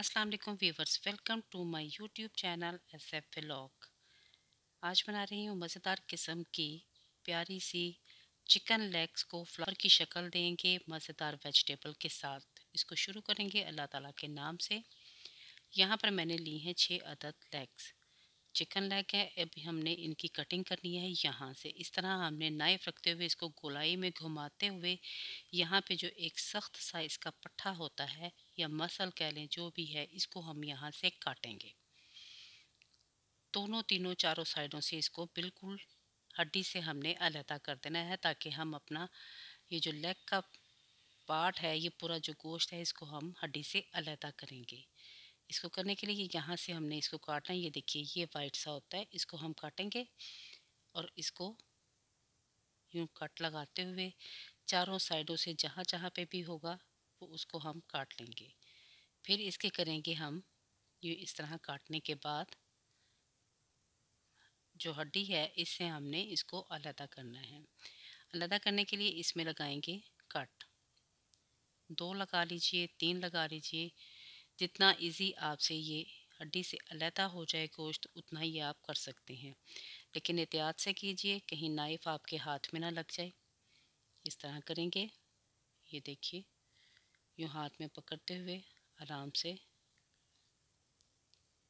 अस्सलाम वालेकुम viewers welcome to my YouTube channel S F vlog आज बना रही हूँ मज़ेदार किस्म की प्यारी सी चिकन लेग्स को फ्लावर की शक्ल देंगे मज़ेदार वेजिटेबल के साथ इसको शुरू करेंगे अल्लाह ताला के नाम से यहाँ पर मैंने ली हैं छः अदद लेग्स चिकन लेग है अभी हमने इनकी कटिंग करनी है यहाँ से इस तरह हमने नाइफ रखते हुए इसको गोलाई में घुमाते हुए यहाँ पे जो एक सख्त साइज़ का पट्ठा होता है या मसल कह लें जो भी है इसको हम यहाँ से काटेंगे दोनों तीनों चारों साइडों से इसको बिल्कुल हड्डी से हमने अलहदा कर देना है ताकि हम अपना ये जो लेग का पार्ट है ये पूरा जो गोश्त है इसको हम हड्डी से अलहदा करेंगे इसको करने के लिए यहाँ से हमने इसको काटना है ये देखिए ये वाइट सा होता है इसको हम काटेंगे और इसको यूँ कट लगाते हुए चारों साइडों से जहाँ जहाँ पे भी होगा वो उसको हम काट लेंगे फिर इसके करेंगे हम ये इस तरह काटने के बाद जो हड्डी है इससे हमने इसको अलहदा करना है अलहदा करने के लिए इसमें लगाएंगे कट दो लगा लीजिए तीन लगा लीजिए जितना इजी आपसे ये हड्डी से अलहदा हो जाए गोश्त उतना ही आप कर सकते हैं लेकिन एहतियात से कीजिए कहीं नाइफ आपके हाथ में ना लग जाए इस तरह करेंगे ये देखिए यूँ हाथ में पकड़ते हुए आराम से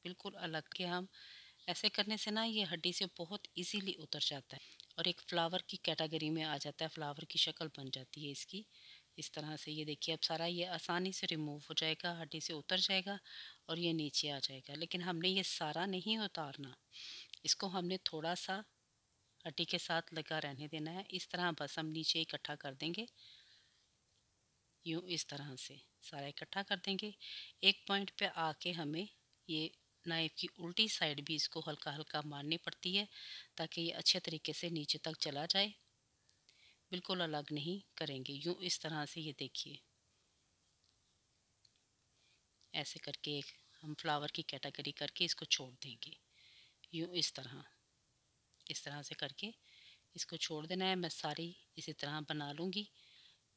बिल्कुल अलग के हम ऐसे करने से ना ये हड्डी से बहुत इजीली उतर जाता है और एक फ्लावर की कैटेगरी में आ जाता है फ्लावर की शक्ल बन जाती है इसकी इस तरह से ये देखिए अब सारा ये आसानी से रिमूव हो जाएगा हड्डी से उतर जाएगा और ये नीचे आ जाएगा लेकिन हमने ये सारा नहीं उतारना इसको हमने थोड़ा सा हड्डी के साथ लगा रहने देना है इस तरह बस हम नीचे इकट्ठा कर देंगे यूँ इस तरह से सारा इकट्ठा कर देंगे एक पॉइंट पे आके हमें ये नाइफ़ की उल्टी साइड भी इसको हल्का हल्का मारनी पड़ती है ताकि ये अच्छे तरीके से नीचे तक चला जाए बिल्कुल अलग नहीं करेंगे यूँ इस तरह से ये देखिए ऐसे करके एक हम फ्लावर की कैटेगरी करके इसको छोड़ देंगे यूँ इस तरह इस तरह से करके इसको छोड़ देना है मैं सारी इसी तरह बना लूँगी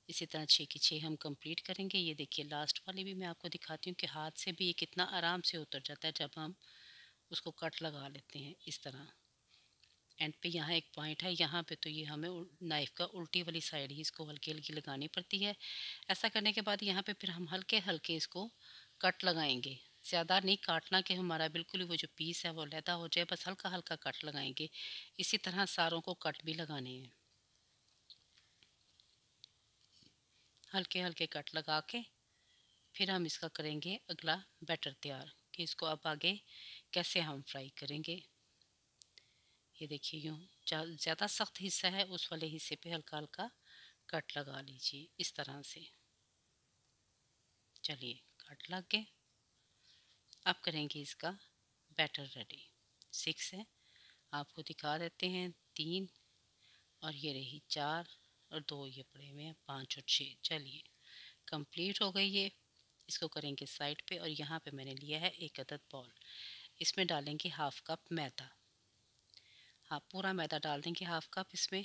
इसी तरह छः की छः हम कंप्लीट करेंगे ये देखिए लास्ट वाली भी मैं आपको दिखाती हूँ कि हाथ से भी ये कितना आराम से उतर जाता है जब हम उसको कट लगा लेते हैं इस तरह एंड पे यहाँ एक पॉइंट है यहाँ पे तो ये हमें नाइफ़ का उल्टी वाली साइड ही इसको हल्की हल्की लगानी पड़ती है ऐसा करने के बाद यहाँ पे फिर हम हल्के हल्के इसको कट लगाएंगे ज़्यादा नहीं काटना कि हमारा बिल्कुल ही वो जो पीस है वो लहदा हो जाए बस हल्का हल्का कट लगाएंगे इसी तरह सारों को कट भी लगाने हैं हल्के हल्के कट लगा के फिर हम इसका करेंगे अगला बैटर तैयार कि इसको अब आगे कैसे हम फ्राई करेंगे ये देखिए यूँ ज़्यादा सख्त हिस्सा है उस वाले हिस्से पे हल्का हल्का कट लगा लीजिए इस तरह से चलिए कट लग गए अब करेंगे इसका बैटर रेडी सिक्स है आपको दिखा देते हैं तीन और ये रही चार और दो ये पड़े हुए हैं पाँच और छः चलिए कंप्लीट हो गई ये इसको करेंगे साइड पे और यहाँ पे मैंने लिया है एक अदद बॉल इसमें डालेंगे हाफ कप मैदा आप पूरा मैदा डाल देंगे हाफ कप इसमें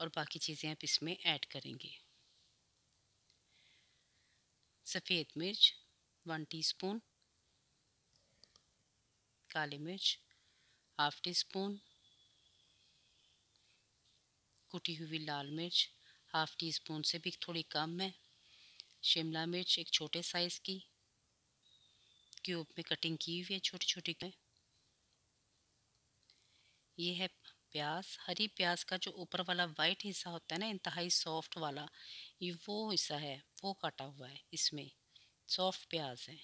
और बाकी चीज़ें आप इसमें ऐड करेंगे सफ़ेद मिर्च वन टीस्पून काली मिर्च हाफ टी स्पून कुटी हुई लाल मिर्च हाफ टी स्पून से भी थोड़ी कम है शिमला मिर्च एक छोटे साइज़ की क्यूब में कटिंग की हुई है छोटी छोटी ये है प्याज हरी प्याज का जो ऊपर वाला वाइट हिस्सा होता है ना इंतहाई सॉफ्ट वाला ये वो हिस्सा है वो काटा हुआ है इसमें सॉफ्ट प्याज है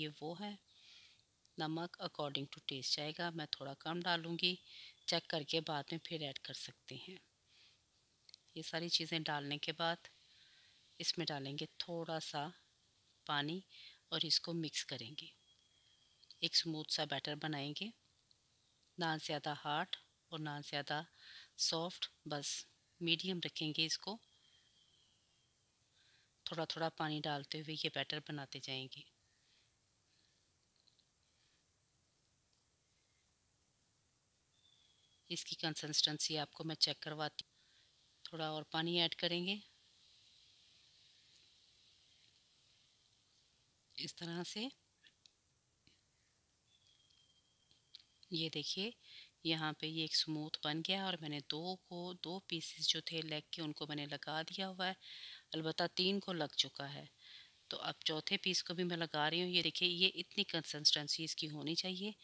ये वो है नमक अकॉर्डिंग टू टेस्ट जाएगा मैं थोड़ा कम डालूँगी चेक करके बाद में फिर ऐड कर सकते हैं ये सारी चीज़ें डालने के बाद इसमें डालेंगे थोड़ा सा पानी और इसको मिक्स करेंगे एक स्मूथ सा बैटर बनाएंगे ना ज़्यादा हार्ड और ना ज़्यादा सॉफ्ट बस मीडियम रखेंगे इसको थोड़ा थोड़ा पानी डालते हुए ये बैटर बनाते जाएंगे इसकी कंसिस्टेंसी आपको मैं चेक करवाती थोड़ा और पानी ऐड करेंगे इस तरह से ये देखिए यहाँ पे ये एक स्मूथ बन गया और मैंने दो को दो पीसेस जो थे लेग के उनको मैंने लगा दिया हुआ है अलबत्त तीन को लग चुका है तो अब चौथे पीस को भी मैं लगा रही हूँ ये देखिए ये इतनी कंसिस्टेंसी इसकी होनी चाहिए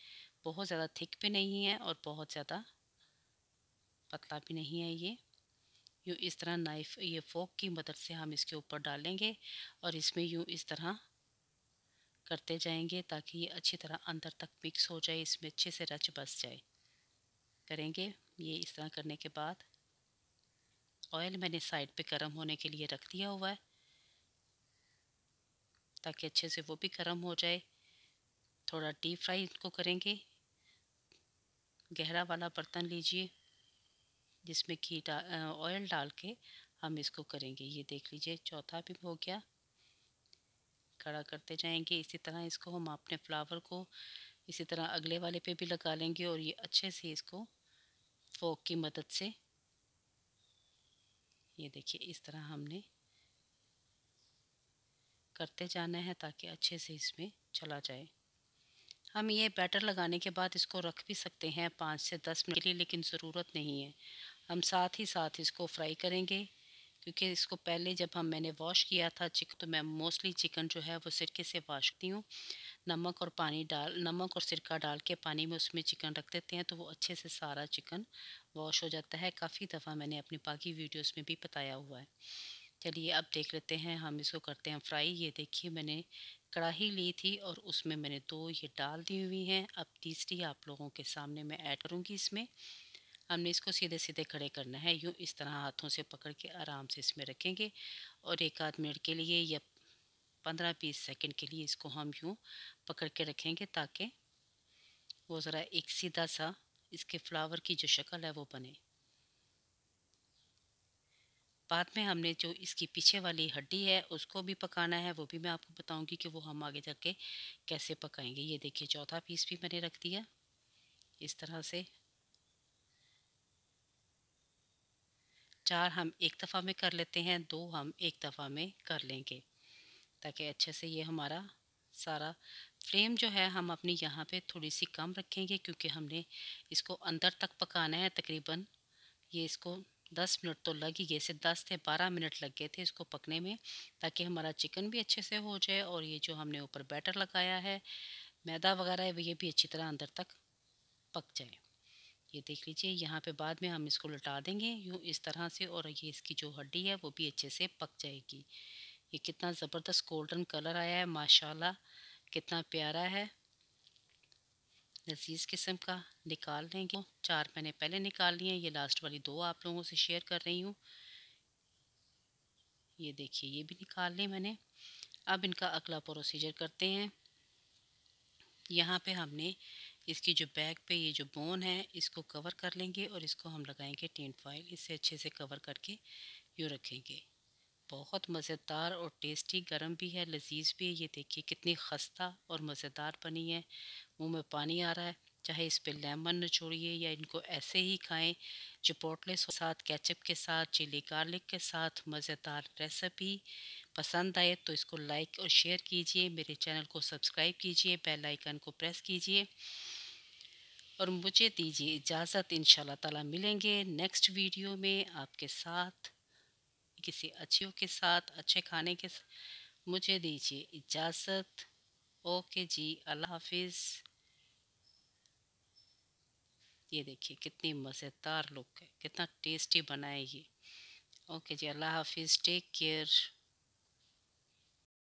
बहुत ज़्यादा थिक भी नहीं है और बहुत ज़्यादा पतला भी नहीं है ये यूँ इस तरह नाइफ़ ये फोक की मदद से हम इसके ऊपर डालेंगे और इसमें यूँ इस तरह करते जाएंगे ताकि ये अच्छी तरह अंदर तक मिक्स हो जाए इसमें अच्छे से रच बस जाए करेंगे ये इस तरह करने के बाद ऑयल मैंने साइड पे गर्म होने के लिए रख दिया हुआ है ताकि अच्छे से वो भी गर्म हो जाए थोड़ा डीप फ्राई इनको करेंगे गहरा वाला बर्तन लीजिए जिसमें घी ऑयल डाल के हम इसको करेंगे ये देख लीजिए चौथा भी हो गया खड़ा करते जाएंगे इसी तरह इसको हम अपने फ्लावर को इसी तरह अगले वाले पे भी लगा लेंगे और ये अच्छे से इसको फोक की मदद से ये देखिए इस तरह हमने करते जाना है ताकि अच्छे से इसमें चला जाए हम ये बैटर लगाने के बाद इसको रख भी सकते हैं पाँच से दस मिनट के लिए लेकिन ज़रूरत नहीं है हम साथ ही साथ इसको फ्राई करेंगे क्योंकि इसको पहले जब हम मैंने वॉश किया था चिक तो मैं मोस्टली चिकन जो है वो सिरके से वॉश करती हूँ नमक और पानी डाल नमक और सिरका डाल के पानी में उसमें चिकन रख देते हैं तो वो अच्छे से सारा चिकन वॉश हो जाता है काफ़ी दफ़ा मैंने अपनी बाकी वीडियोज़ में भी बताया हुआ है चलिए अब देख लेते हैं हम इसको करते हैं फ्राई ये देखिए मैंने कढ़ाही ली थी और उसमें मैंने दो ये डाल दी हुई हैं अब तीसरी आप लोगों के सामने मैं ऐड करूँगी इसमें हमने इसको सीधे सीधे खड़े करना है यूँ इस तरह हाथों से पकड़ के आराम से इसमें रखेंगे और एक आध मिनट के लिए या पंद्रह बीस सेकंड के लिए इसको हम यूँ पकड़ के रखेंगे ताकि वो ज़रा एक सीधा सा इसके फ्लावर की जो शक्ल है वो बने बाद में हमने जो इसकी पीछे वाली हड्डी है उसको भी पकाना है वो भी मैं आपको बताऊंगी कि वो हम आगे जाके कैसे पकाएंगे ये देखिए चौथा पीस भी मैंने रख दिया इस तरह से चार हम एक दफ़ा में कर लेते हैं दो हम एक दफ़ा में कर लेंगे ताकि अच्छे से ये हमारा सारा फ्लेम जो है हम अपनी यहाँ पे थोड़ी सी कम रखेंगे क्योंकि हमने इसको अंदर तक पकाना है तकरीबन ये इसको दस मिनट तो लग ही गए से दस से बारह मिनट लग गए थे इसको पकने में ताकि हमारा चिकन भी अच्छे से हो जाए और ये जो हमने ऊपर बैटर लगाया है मैदा वगैरह ये भी अच्छी तरह अंदर तक पक जाए ये देख लीजिए यहाँ पे बाद में हम इसको लटा देंगे यूँ इस तरह से और ये इसकी जो हड्डी है वो भी अच्छे से पक जाएगी ये कितना ज़बरदस्त गोल्डन कलर आया है माशाल्लाह कितना प्यारा है लजीज किस्म का निकाल लेंगे चार मैंने पहले निकाल लिए ये लास्ट वाली दो आप लोगों से शेयर कर रही हूँ ये देखिए ये भी निकाल ली मैंने अब इनका अगला प्रोसीजर करते हैं यहाँ पे हमने इसकी जो बैक पे ये जो बोन है इसको कवर कर लेंगे और इसको हम लगाएंगे टेंट फाइल इसे अच्छे से कवर करके यूँ रखेंगे बहुत मज़ेदार और टेस्टी गर्म भी है लजीज भी है ये देखिए कितनी खस्ता और मज़ेदार बनी है मुंह में पानी आ रहा है चाहे इस पर लेमन छोड़िए या इनको ऐसे ही खाएं पोटलेस के साथ कैचअप के साथ चिली गार्लिक के साथ मज़ेदार रेसिपी पसंद आए तो इसको लाइक और शेयर कीजिए मेरे चैनल को सब्सक्राइब कीजिए बेल आइकन को प्रेस कीजिए और मुझे दीजिए इजाज़त इन ताला मिलेंगे नेक्स्ट वीडियो में आपके साथ किसी अच्छियों के साथ अच्छे खाने के साथ मुझे दीजिए इजाज़त ओके जी अल्लाह हाफिज़ ये देखिए कितनी मज़ेदार लुक है कितना टेस्टी बनाए ये ओके जी अल्लाह हाफिज़ टेक केयर